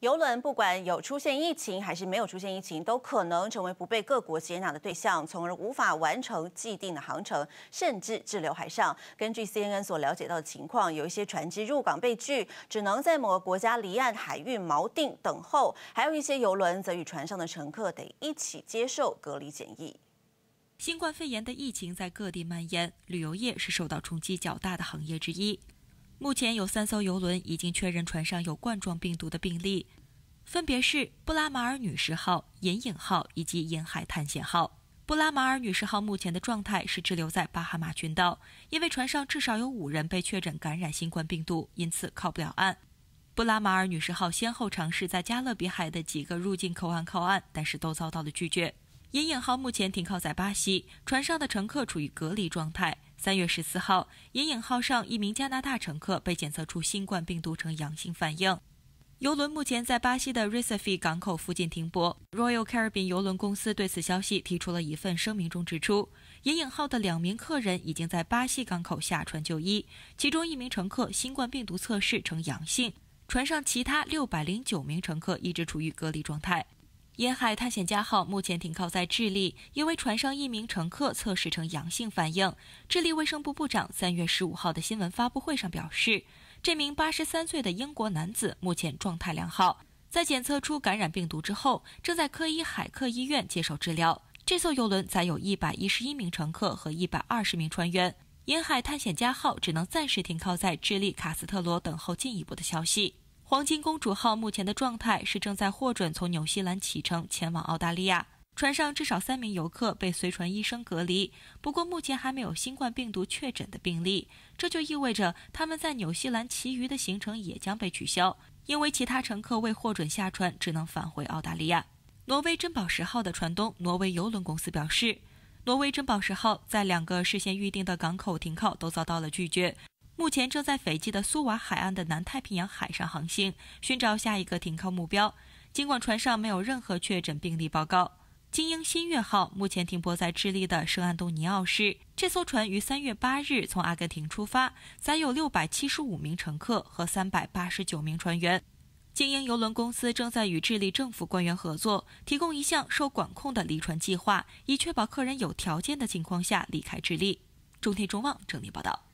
游轮不管有出现疫情还是没有出现疫情，都可能成为不被各国接纳的对象，从而无法完成既定的航程，甚至滞留海上。根据 CNN 所了解到的情况，有一些船只入港被拒，只能在某个国家离岸海域锚定等候；还有一些游轮则与船上的乘客得一起接受隔离检疫。新冠肺炎的疫情在各地蔓延，旅游业是受到冲击较大的行业之一。目前有三艘游轮已经确认船上有冠状病毒的病例，分别是布拉马尔女士号、银影号以及银海探险号。布拉马尔女士号目前的状态是滞留在巴哈马群岛，因为船上至少有五人被确诊感染新冠病毒，因此靠不了岸。布拉马尔女士号先后尝试在加勒比海的几个入境口岸靠岸，但是都遭到了拒绝。银影号目前停靠在巴西，船上的乘客处于隔离状态。三月十四号，野影号上一名加拿大乘客被检测出新冠病毒呈阳性反应。游轮目前在巴西的 Recife 港口附近停泊。Royal Caribbean 游轮公司对此消息提出了一份声明中指出，野影号的两名客人已经在巴西港口下船就医，其中一名乘客新冠病毒测试呈阳性。船上其他六百零九名乘客一直处于隔离状态。“沿海探险家号”目前停靠在智利，因为船上一名乘客测试呈阳性反应。智利卫生部部长三月十五号的新闻发布会上表示，这名八十三岁的英国男子目前状态良好，在检测出感染病毒之后，正在科伊海克医院接受治疗。这艘游轮载有一百一十一名乘客和一百二十名船员，“沿海探险家号”只能暂时停靠在智利卡斯特罗，等候进一步的消息。黄金公主号目前的状态是正在获准从纽西兰启程前往澳大利亚。船上至少三名游客被随船医生隔离，不过目前还没有新冠病毒确诊的病例。这就意味着他们在纽西兰其余的行程也将被取消，因为其他乘客未获准下船，只能返回澳大利亚。挪威珍宝石号的船东挪威邮轮公司表示，挪威珍宝石号在两个事先预定的港口停靠都遭到了拒绝。目前正在斐济的苏瓦海岸的南太平洋海上航行，寻找下一个停靠目标。尽管船上没有任何确诊病例报告，精英新月号目前停泊在智利的圣安东尼奥市。这艘船于三月八日从阿根廷出发，载有六百七十五名乘客和三百八十九名船员。精英邮轮公司正在与智利政府官员合作，提供一项受管控的离船计划，以确保客人有条件的情况下离开智利。中天中望整理报道。